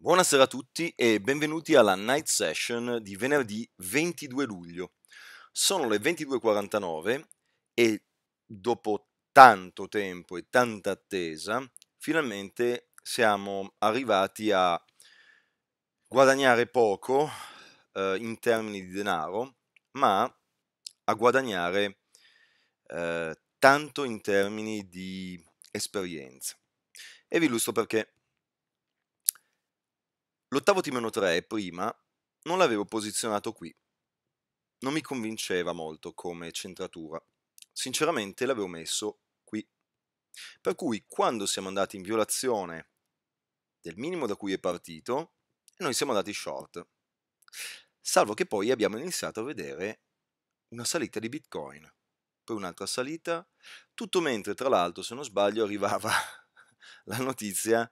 Buonasera a tutti e benvenuti alla night session di venerdì 22 luglio. Sono le 22.49 e dopo tanto tempo e tanta attesa, finalmente siamo arrivati a guadagnare poco eh, in termini di denaro, ma a guadagnare eh, tanto in termini di esperienza. E vi illustro perché. L'ottavo Timeno 3 prima non l'avevo posizionato qui. Non mi convinceva molto come centratura. Sinceramente l'avevo messo qui. Per cui quando siamo andati in violazione del minimo da cui è partito, noi siamo andati short. Salvo che poi abbiamo iniziato a vedere una salita di Bitcoin, poi un'altra salita, tutto mentre tra l'altro, se non sbaglio, arrivava la notizia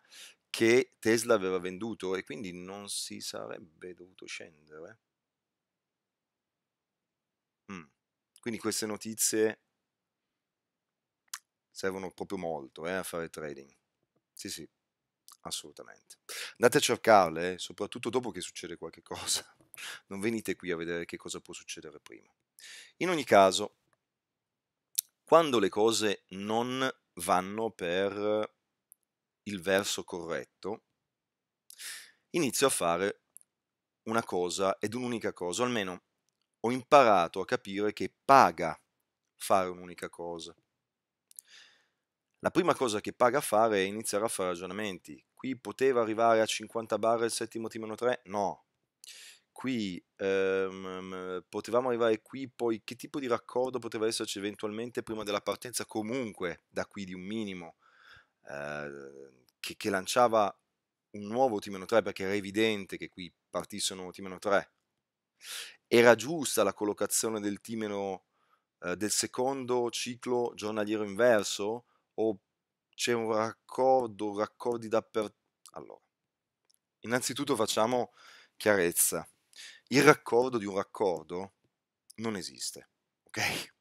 che Tesla aveva venduto e quindi non si sarebbe dovuto scendere. Mm. Quindi queste notizie servono proprio molto eh, a fare trading. Sì, sì, assolutamente. Andate a cercarle, eh, soprattutto dopo che succede qualche cosa. Non venite qui a vedere che cosa può succedere prima. In ogni caso, quando le cose non vanno per il verso corretto, inizio a fare una cosa ed un'unica cosa, almeno ho imparato a capire che paga fare un'unica cosa. La prima cosa che paga fare è iniziare a fare ragionamenti. Qui poteva arrivare a 50 bar il settimo t 3? No. Qui ehm, potevamo arrivare qui, poi che tipo di raccordo poteva esserci eventualmente prima della partenza? Comunque, da qui di un minimo Ehm, che, che, lanciava un nuovo Timeno 3 perché era evidente che qui partisse un nuovo Timeno 3. Era giusta la collocazione del Timeno eh, del secondo ciclo giornaliero inverso o c'è un raccordo, raccordi dappertutto? Allora, innanzitutto facciamo chiarezza. Il raccordo di un raccordo non esiste, ok?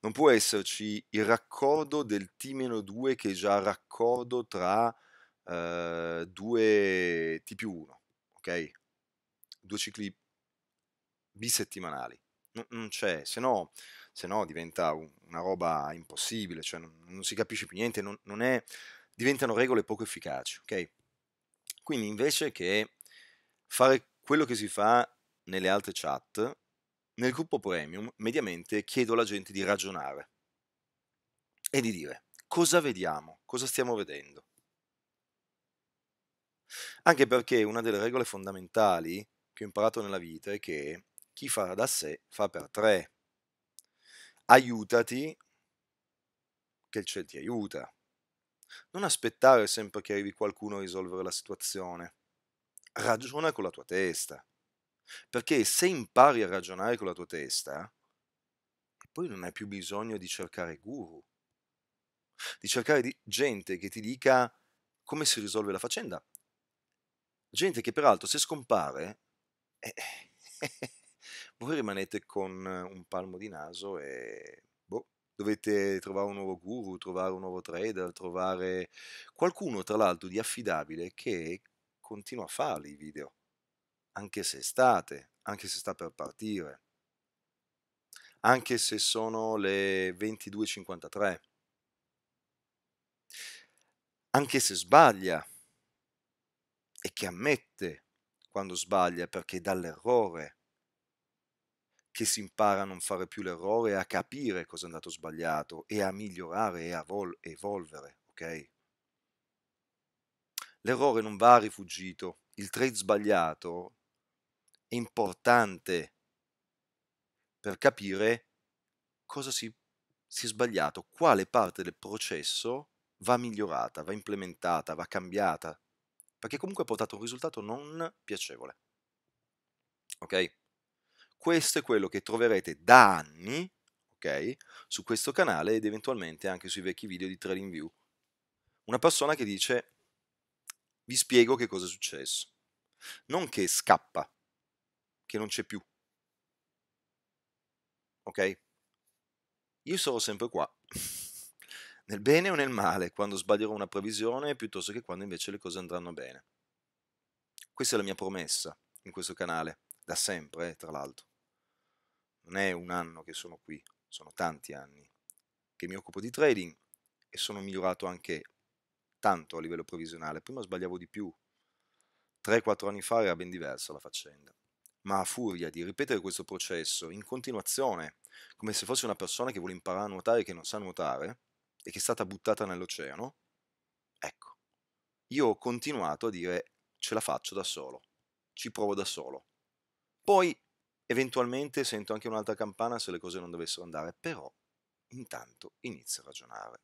non può esserci il raccordo del T-2 che è già raccordo tra eh, due T più 1, ok? Due cicli bisettimanali. Non, non c'è, se no, se no diventa un, una roba impossibile, cioè non, non si capisce più niente, non, non è, diventano regole poco efficaci, ok? Quindi invece che fare quello che si fa nelle altre chat, nel gruppo premium mediamente chiedo alla gente di ragionare e di dire cosa vediamo, cosa stiamo vedendo. Anche perché una delle regole fondamentali che ho imparato nella vita è che chi fa da sé fa per tre. Aiutati, che il ciel ti aiuta. Non aspettare sempre che arrivi qualcuno a risolvere la situazione. Ragiona con la tua testa. Perché se impari a ragionare con la tua testa, poi non hai più bisogno di cercare guru, di cercare di gente che ti dica come si risolve la faccenda. Gente che peraltro se scompare, eh, voi rimanete con un palmo di naso e boh, dovete trovare un nuovo guru, trovare un nuovo trader, trovare qualcuno tra l'altro di affidabile che continua a fare i video anche se è estate, anche se sta per partire, anche se sono le 22.53, anche se sbaglia e che ammette quando sbaglia perché dall'errore che si impara a non fare più l'errore, a capire cosa è andato sbagliato e a migliorare e a evolvere, ok? L'errore non va rifuggito, il trade sbagliato importante per capire cosa si, si è sbagliato, quale parte del processo va migliorata, va implementata, va cambiata, perché comunque ha portato un risultato non piacevole. Ok? Questo è quello che troverete da anni, ok? Su questo canale ed eventualmente anche sui vecchi video di Trading View. Una persona che dice vi spiego che cosa è successo. Non che scappa, che non c'è più. Ok? Io sarò sempre qua, nel bene o nel male, quando sbaglierò una previsione piuttosto che quando invece le cose andranno bene. Questa è la mia promessa in questo canale, da sempre, eh, tra l'altro. Non è un anno che sono qui, sono tanti anni che mi occupo di trading e sono migliorato anche tanto a livello previsionale. Prima sbagliavo di più. 3-4 anni fa era ben diversa la faccenda ma a furia di ripetere questo processo in continuazione, come se fosse una persona che vuole imparare a nuotare e che non sa nuotare e che è stata buttata nell'oceano, ecco, io ho continuato a dire ce la faccio da solo, ci provo da solo. Poi eventualmente sento anche un'altra campana se le cose non dovessero andare, però intanto inizio a ragionare.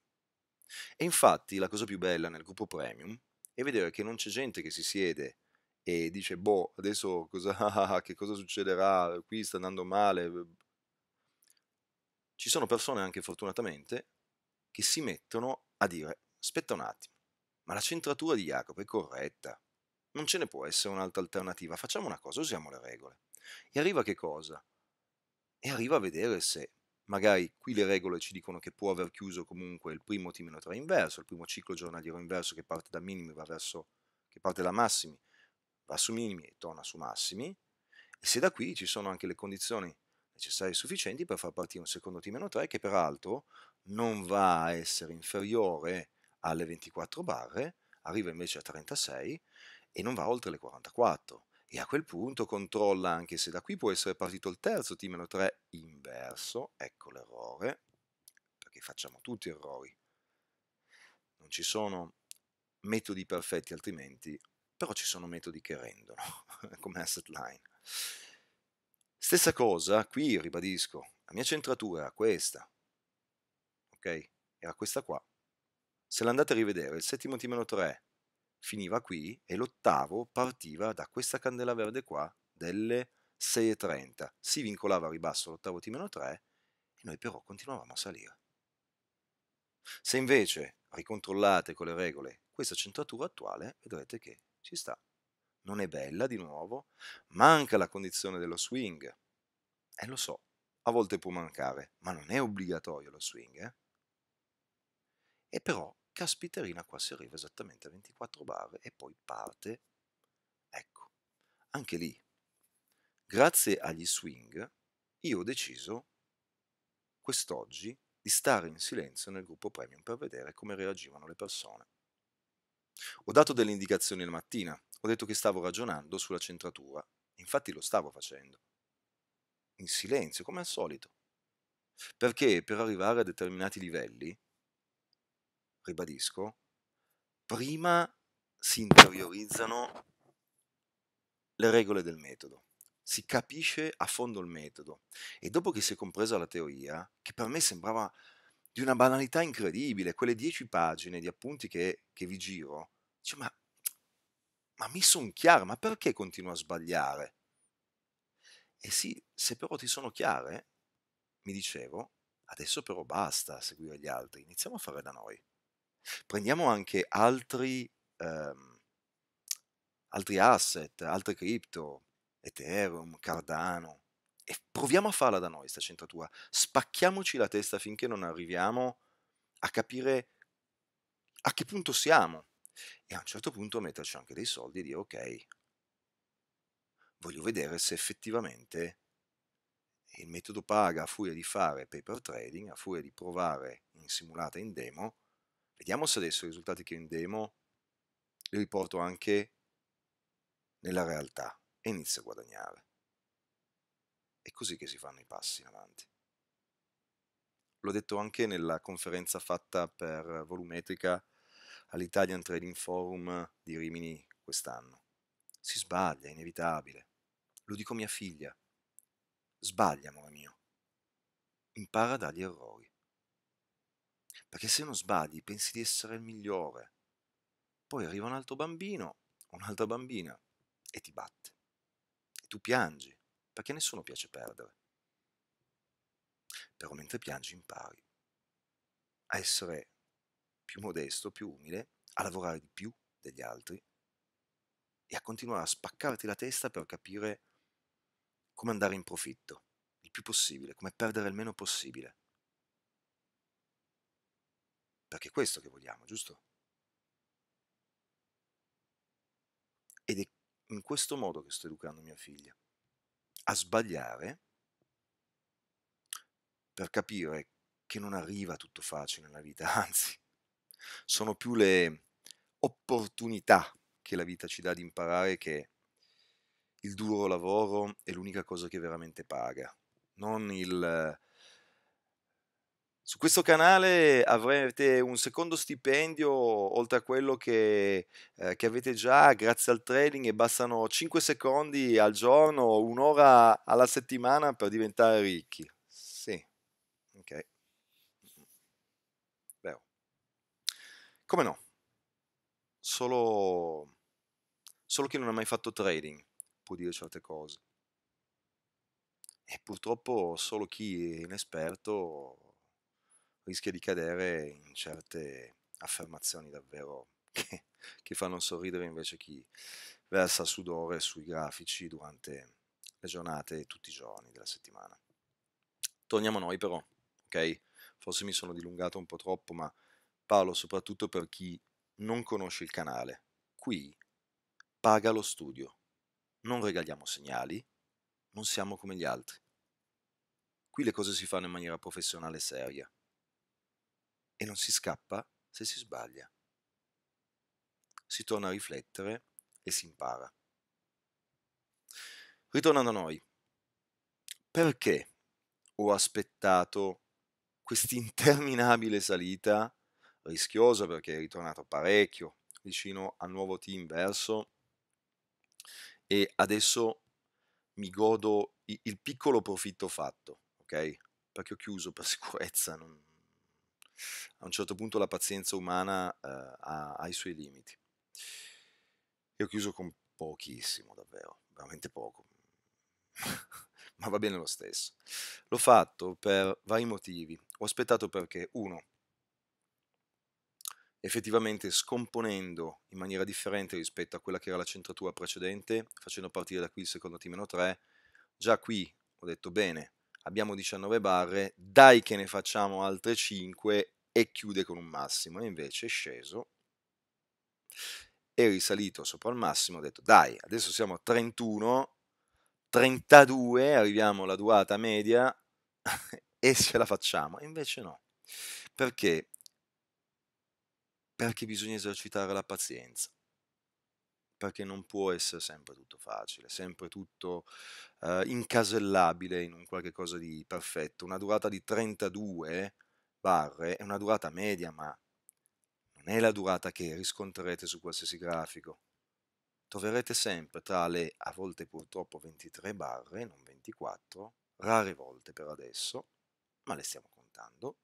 E infatti la cosa più bella nel gruppo premium è vedere che non c'è gente che si siede e dice, boh, adesso cosa, che cosa succederà? Qui sta andando male. Ci sono persone, anche fortunatamente, che si mettono a dire, aspetta un attimo, ma la centratura di Jacopo è corretta. Non ce ne può essere un'altra alternativa. Facciamo una cosa, usiamo le regole. E arriva che cosa? E arriva a vedere se magari qui le regole ci dicono che può aver chiuso comunque il primo T-3 inverso, il primo ciclo giornaliero inverso che parte da minimi va verso che parte da massimi va su minimi e torna su massimi, e se da qui ci sono anche le condizioni necessarie e sufficienti per far partire un secondo T-3 che peraltro non va a essere inferiore alle 24 barre, arriva invece a 36 e non va oltre le 44. E a quel punto controlla anche se da qui può essere partito il terzo T-3 inverso, ecco l'errore, perché facciamo tutti errori. Non ci sono metodi perfetti, altrimenti però ci sono metodi che rendono, come asset line. Stessa cosa, qui ribadisco, la mia centratura era questa, ok? Era questa qua. Se l'andate a rivedere, il settimo T-3 finiva qui e l'ottavo partiva da questa candela verde qua delle 6.30. Si vincolava a ribasso l'ottavo T-3 e noi però continuavamo a salire. Se invece ricontrollate con le regole questa centratura attuale, vedrete che ci sta. Non è bella di nuovo, manca la condizione dello swing. E eh, lo so, a volte può mancare, ma non è obbligatorio lo swing. Eh? E però, caspiterina, qua si arriva esattamente a 24 bar e poi parte. Ecco, anche lì, grazie agli swing, io ho deciso quest'oggi di stare in silenzio nel gruppo premium per vedere come reagivano le persone. Ho dato delle indicazioni la mattina, ho detto che stavo ragionando sulla centratura, infatti lo stavo facendo. In silenzio, come al solito. Perché per arrivare a determinati livelli, ribadisco, prima si interiorizzano le regole del metodo, si capisce a fondo il metodo e dopo che si è compresa la teoria, che per me sembrava di una banalità incredibile, quelle dieci pagine di appunti che, che vi giro, Dice, ma, ma mi sono chiara, ma perché continuo a sbagliare? E sì, se però ti sono chiare, mi dicevo, adesso però basta seguire gli altri, iniziamo a fare da noi. Prendiamo anche altri, ehm, altri asset, altre cripto, Ethereum, Cardano, e proviamo a farla da noi sta centratura. Spacchiamoci la testa finché non arriviamo a capire a che punto siamo e a un certo punto metterci anche dei soldi e dire ok, voglio vedere se effettivamente il metodo paga a furia di fare paper trading, a furia di provare in simulata in demo, vediamo se adesso i risultati che ho in demo li riporto anche nella realtà e inizio a guadagnare. È così che si fanno i passi in avanti. L'ho detto anche nella conferenza fatta per volumetrica all'Italian Trading Forum di Rimini quest'anno. Si sbaglia, è inevitabile. Lo dico a mia figlia. Sbaglia, amore mio. Impara dagli errori. Perché se non sbagli pensi di essere il migliore. Poi arriva un altro bambino, un'altra bambina, e ti batte. E tu piangi, perché a nessuno piace perdere. Però mentre piangi impari a essere più modesto, più umile, a lavorare di più degli altri e a continuare a spaccarti la testa per capire come andare in profitto il più possibile, come perdere il meno possibile. Perché è questo che vogliamo, giusto? Ed è in questo modo che sto educando mia figlia, a sbagliare per capire che non arriva tutto facile nella vita, anzi, sono più le opportunità che la vita ci dà di imparare che il duro lavoro è l'unica cosa che veramente paga. Non il... Su questo canale avrete un secondo stipendio oltre a quello che, eh, che avete già grazie al trading e bastano 5 secondi al giorno, un'ora alla settimana per diventare ricchi. Sì, ok. Come no? Solo, solo chi non ha mai fatto trading può dire certe cose. E purtroppo solo chi è inesperto rischia di cadere in certe affermazioni davvero che, che fanno sorridere invece chi versa sudore sui grafici durante le giornate tutti i giorni della settimana. Torniamo a noi però, ok? Forse mi sono dilungato un po' troppo, ma parlo soprattutto per chi non conosce il canale. Qui paga lo studio. Non regaliamo segnali, non siamo come gli altri. Qui le cose si fanno in maniera professionale e seria. E non si scappa se si sbaglia. Si torna a riflettere e si impara. Ritornando a noi, perché ho aspettato questa interminabile salita rischioso perché è ritornato parecchio vicino al nuovo team verso e adesso mi godo il piccolo profitto fatto, ok? Perché ho chiuso per sicurezza, non... a un certo punto la pazienza umana eh, ha, ha i suoi limiti. E ho chiuso con pochissimo, davvero, veramente poco. ma va bene lo stesso. L'ho fatto per vari motivi. Ho aspettato perché, uno, effettivamente scomponendo in maniera differente rispetto a quella che era la centratura precedente, facendo partire da qui il secondo T 3, già qui ho detto bene, abbiamo 19 barre, dai che ne facciamo altre 5 e chiude con un massimo, e invece è sceso è risalito sopra il massimo, ho detto dai, adesso siamo a 31, 32, arriviamo alla durata media e ce la facciamo, invece no, perché perché bisogna esercitare la pazienza, perché non può essere sempre tutto facile, sempre tutto eh, incasellabile in un qualche cosa di perfetto. Una durata di 32 barre è una durata media, ma non è la durata che riscontrerete su qualsiasi grafico. Troverete sempre tra le, a volte purtroppo 23 barre, non 24, rare volte per adesso, ma le stiamo contando,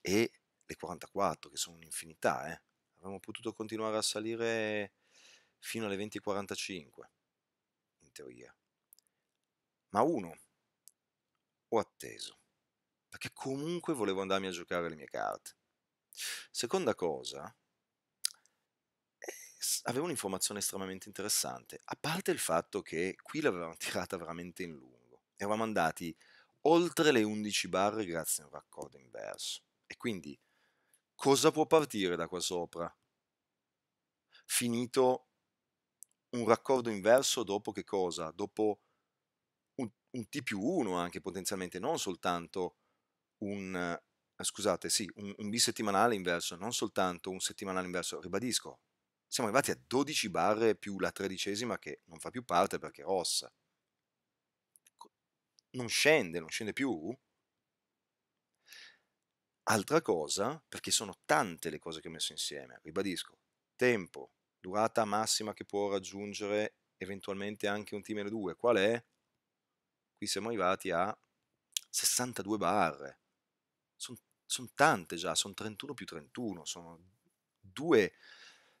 e le 44, che sono un'infinità, eh? avremmo potuto continuare a salire fino alle 20.45, in teoria. Ma uno, ho atteso, perché comunque volevo andarmi a giocare le mie carte. Seconda cosa, eh, avevo un'informazione estremamente interessante, a parte il fatto che qui l'avevamo tirata veramente in lungo. Eravamo andati oltre le 11 barre grazie a un raccordo inverso. E quindi cosa può partire da qua sopra? Finito un raccordo inverso dopo che cosa? Dopo un, un T più 1 anche potenzialmente, non soltanto un, eh, scusate, sì, un, un bisettimanale inverso, non soltanto un settimanale inverso, ribadisco, siamo arrivati a 12 barre più la tredicesima che non fa più parte perché è rossa. Non scende, non scende più, Altra cosa, perché sono tante le cose che ho messo insieme, ribadisco, tempo, durata massima che può raggiungere eventualmente anche un Team N2, qual è? Qui siamo arrivati a 62 barre, sono son tante già, sono 31 più 31, sono due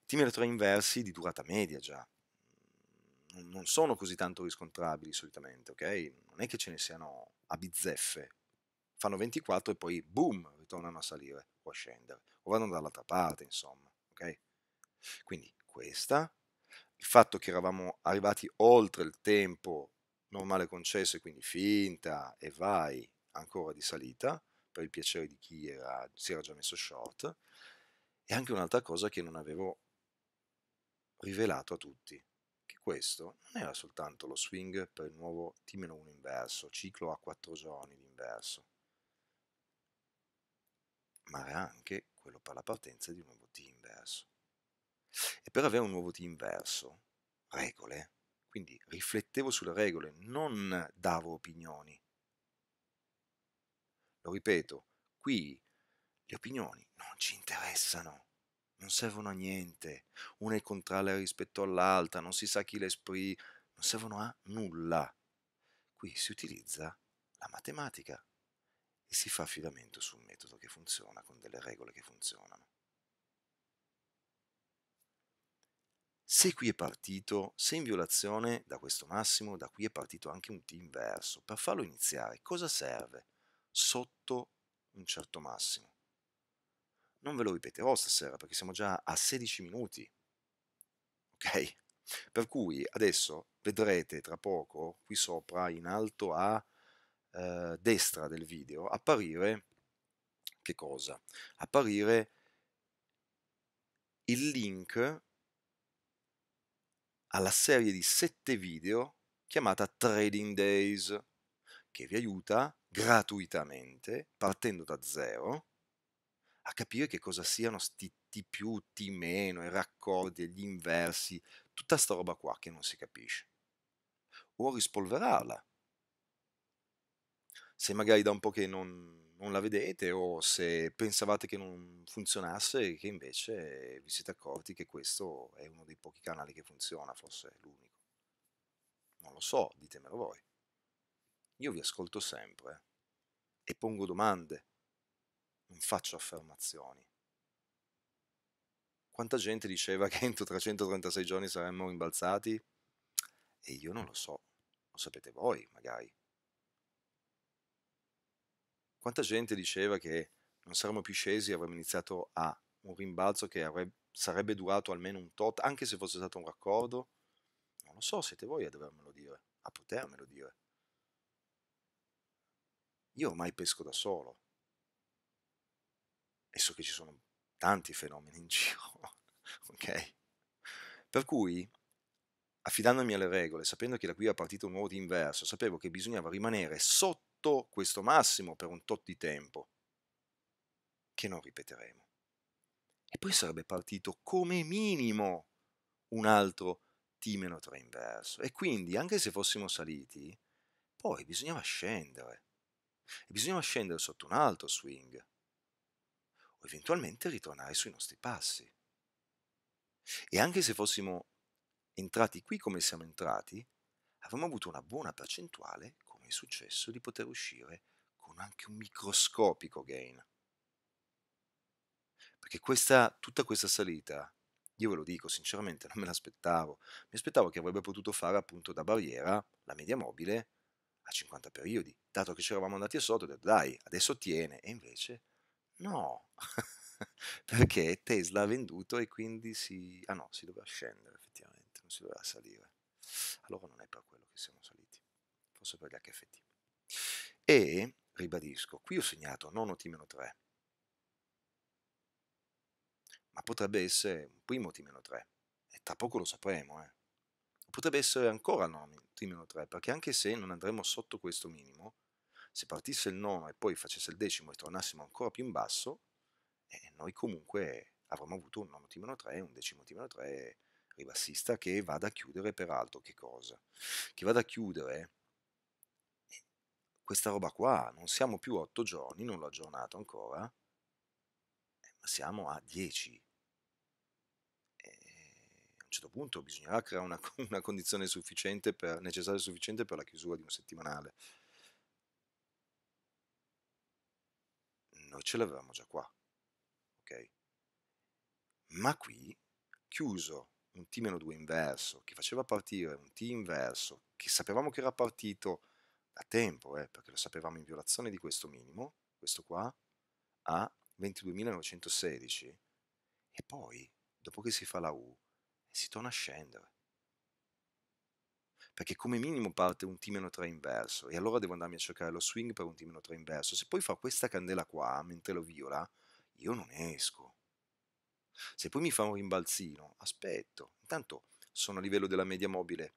Team N3 inversi di durata media già, non sono così tanto riscontrabili solitamente, ok? Non è che ce ne siano a bizzeffe, fanno 24 e poi boom, ritornano a salire o a scendere, o vanno dall'altra parte, insomma. Okay? Quindi questa, il fatto che eravamo arrivati oltre il tempo normale concesso e quindi finta e vai ancora di salita, per il piacere di chi era, si era già messo short, e anche un'altra cosa che non avevo rivelato a tutti, che questo non era soltanto lo swing per il nuovo T-1 inverso, ciclo a 4 giorni di inverso, ma era anche quello per la partenza di un nuovo T inverso. E per avere un nuovo T inverso, regole, quindi riflettevo sulle regole, non davo opinioni. Lo ripeto, qui le opinioni non ci interessano, non servono a niente, una è contraria rispetto all'altra, non si sa chi le non servono a nulla. Qui si utilizza la matematica e si fa affidamento su un metodo che funziona con delle regole che funzionano. Se qui è partito, se in violazione da questo massimo, da qui è partito anche un t inverso, per farlo iniziare cosa serve sotto un certo massimo? Non ve lo ripeterò stasera perché siamo già a 16 minuti, ok? Per cui adesso vedrete tra poco qui sopra in alto a eh, destra del video apparire che cosa? Apparire il link alla serie di sette video chiamata Trading Days, che vi aiuta gratuitamente, partendo da zero, a capire che cosa siano sti T più, T meno, i raccordi, gli inversi, tutta sta roba qua che non si capisce. O a rispolverarla, se magari da un po' che non, non la vedete o se pensavate che non funzionasse e che invece vi siete accorti che questo è uno dei pochi canali che funziona, forse è l'unico. Non lo so, ditemelo voi. Io vi ascolto sempre eh, e pongo domande, non faccio affermazioni. Quanta gente diceva che entro 336 giorni saremmo imbalzati? E io non lo so, lo sapete voi magari. Quanta gente diceva che non saremmo più scesi e avremmo iniziato a un rimbalzo che avrebbe, sarebbe durato almeno un tot, anche se fosse stato un raccordo? Non lo so, siete voi a dovermelo dire, a potermelo dire. Io ormai pesco da solo. E so che ci sono tanti fenomeni in giro, ok? Per cui, affidandomi alle regole, sapendo che da qui è partito un nuovo team sapevo che bisognava rimanere sotto sotto questo massimo per un tot di tempo, che non ripeteremo. E poi sarebbe partito come minimo un altro t 3 inverso. E quindi, anche se fossimo saliti, poi bisognava scendere. E bisognava scendere sotto un altro swing. O eventualmente ritornare sui nostri passi. E anche se fossimo entrati qui come siamo entrati, avremmo avuto una buona percentuale il successo di poter uscire con anche un microscopico gain. Perché questa, tutta questa salita, io ve lo dico sinceramente, non me l'aspettavo. Mi aspettavo che avrebbe potuto fare appunto da barriera la media mobile a 50 periodi, dato che ci eravamo andati sotto, detto dai, adesso tiene, e invece no, perché Tesla ha venduto e quindi si... ah no, si doveva scendere effettivamente, non si doveva salire. Allora non è per quello che siamo saliti forse per gli HFT. E, ribadisco, qui ho segnato non OT-3, ma potrebbe essere un primo T-3, e tra poco lo sapremo, eh. Potrebbe essere ancora non T-3, perché anche se non andremo sotto questo minimo, se partisse il nono e poi facesse il decimo e tornassimo ancora più in basso, eh, noi comunque avremmo avuto un nono T-3 e un decimo T-3 ribassista che vada a chiudere peraltro che cosa? Che vada a chiudere questa roba qua, non siamo più a 8 giorni, non l'ho aggiornato ancora, eh, ma siamo a 10. E a un certo punto bisognerà creare una, una condizione sufficiente per, necessaria e sufficiente per la chiusura di un settimanale. Noi ce l'avevamo già qua, ok? Ma qui, chiuso un T-2 inverso, che faceva partire un T inverso, che sapevamo che era partito da tempo, eh, perché lo sapevamo in violazione di questo minimo, questo qua, a 22.916 e poi, dopo che si fa la U, si torna a scendere. Perché come minimo parte un t 3 inverso e allora devo andarmi a cercare lo swing per un t 3 inverso. Se poi fa questa candela qua, mentre lo viola, io non esco. Se poi mi fa un rimbalzino, aspetto. Intanto sono a livello della media mobile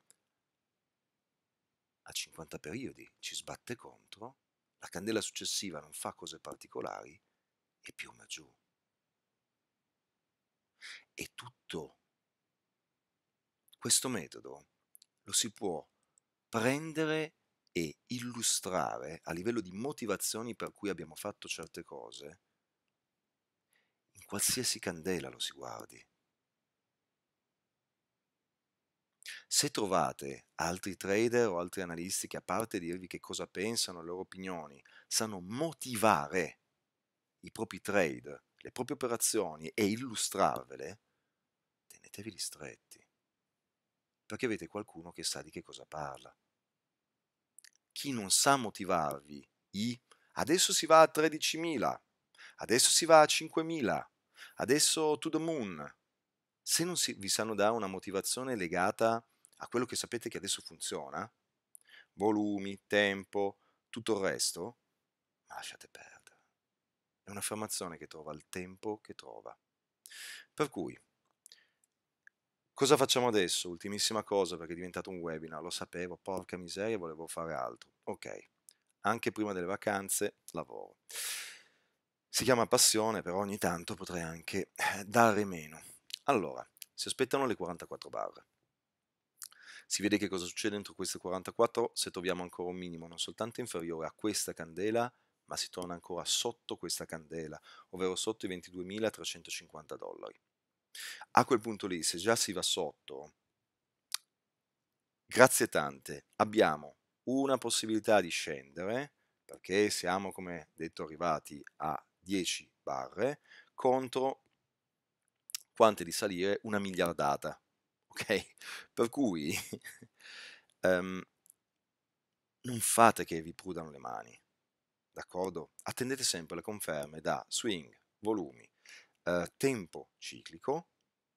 a 50 periodi ci sbatte contro, la candela successiva non fa cose particolari e piomba giù. E tutto questo metodo lo si può prendere e illustrare a livello di motivazioni per cui abbiamo fatto certe cose, in qualsiasi candela lo si guardi. Se trovate altri trader o altri analisti che a parte dirvi che cosa pensano, le loro opinioni, sanno motivare i propri trade, le proprie operazioni e illustrarvele, tenetevi stretti, perché avete qualcuno che sa di che cosa parla. Chi non sa motivarvi i adesso si va a 13.000, adesso si va a 5.000, adesso to the moon, se non si, vi sanno dare una motivazione legata a a quello che sapete che adesso funziona, volumi, tempo, tutto il resto, ma lasciate perdere. È un'affermazione che trova il tempo che trova. Per cui, cosa facciamo adesso? Ultimissima cosa, perché è diventato un webinar, lo sapevo, porca miseria, volevo fare altro. Ok, anche prima delle vacanze lavoro. Si chiama passione, però ogni tanto potrei anche eh, dare meno. Allora, si aspettano le 44 barre si vede che cosa succede entro queste 44 se troviamo ancora un minimo non soltanto inferiore a questa candela, ma si torna ancora sotto questa candela, ovvero sotto i 22.350 dollari. A quel punto lì, se già si va sotto, grazie tante, abbiamo una possibilità di scendere, perché siamo, come detto, arrivati a 10 barre, contro quante di salire una miliardata, ok? Per cui um, non fate che vi prudano le mani, d'accordo? Attendete sempre le conferme da swing, volumi, uh, tempo ciclico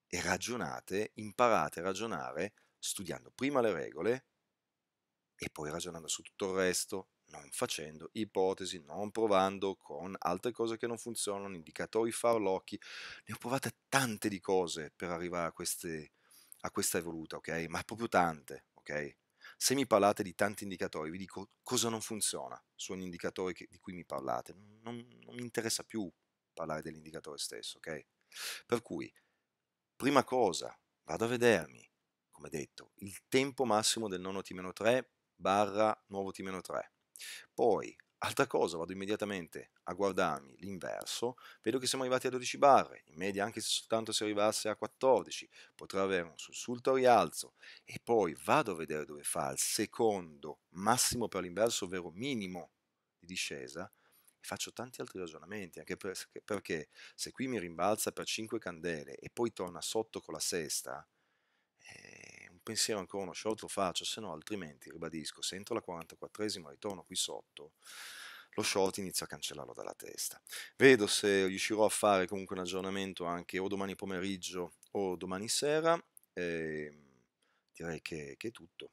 e ragionate, imparate a ragionare studiando prima le regole e poi ragionando su tutto il resto, non facendo ipotesi, non provando con altre cose che non funzionano, indicatori farlocchi. Ne ho provate tante di cose per arrivare a queste a questa evoluta, ok? Ma proprio tante, ok? Se mi parlate di tanti indicatori, vi dico cosa non funziona su ogni indicatore che, di cui mi parlate. Non, non mi interessa più parlare dell'indicatore stesso, ok? Per cui, prima cosa, vado a vedermi, come detto, il tempo massimo del nono T-3 barra nuovo T-3. Poi Altra cosa, vado immediatamente a guardarmi l'inverso, vedo che siamo arrivati a 12 barre, in media anche se soltanto si arrivasse a 14, potrà avere un sussulto rialzo e poi vado a vedere dove fa il secondo massimo per l'inverso, ovvero minimo di discesa, e faccio tanti altri ragionamenti, anche perché, perché se qui mi rimbalza per 5 candele e poi torna sotto con la sesta, eh, pensiero ancora uno short lo faccio, se no altrimenti, ribadisco, se entro la 44esima ritorno qui sotto, lo short inizio a cancellarlo dalla testa. Vedo se riuscirò a fare comunque un aggiornamento anche o domani pomeriggio o domani sera. E ehm, direi che, che è tutto.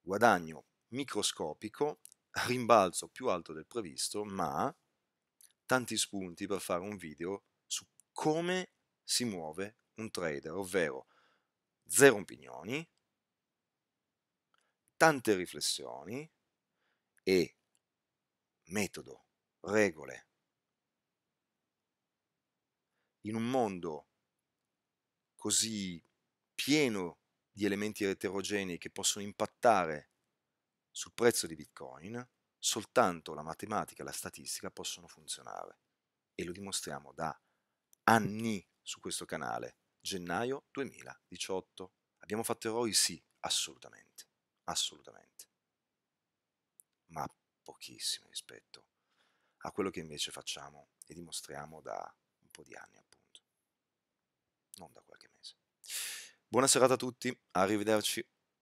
Guadagno microscopico, rimbalzo più alto del previsto, ma tanti spunti per fare un video su come si muove un trader, ovvero zero opinioni, tante riflessioni e metodo, regole. In un mondo così pieno di elementi eterogenei che possono impattare sul prezzo di Bitcoin, soltanto la matematica e la statistica possono funzionare. E lo dimostriamo da anni su questo canale gennaio 2018. Abbiamo fatto eroi? Sì, assolutamente, assolutamente, ma pochissimo rispetto a quello che invece facciamo e dimostriamo da un po' di anni appunto, non da qualche mese. Buona serata a tutti, arrivederci.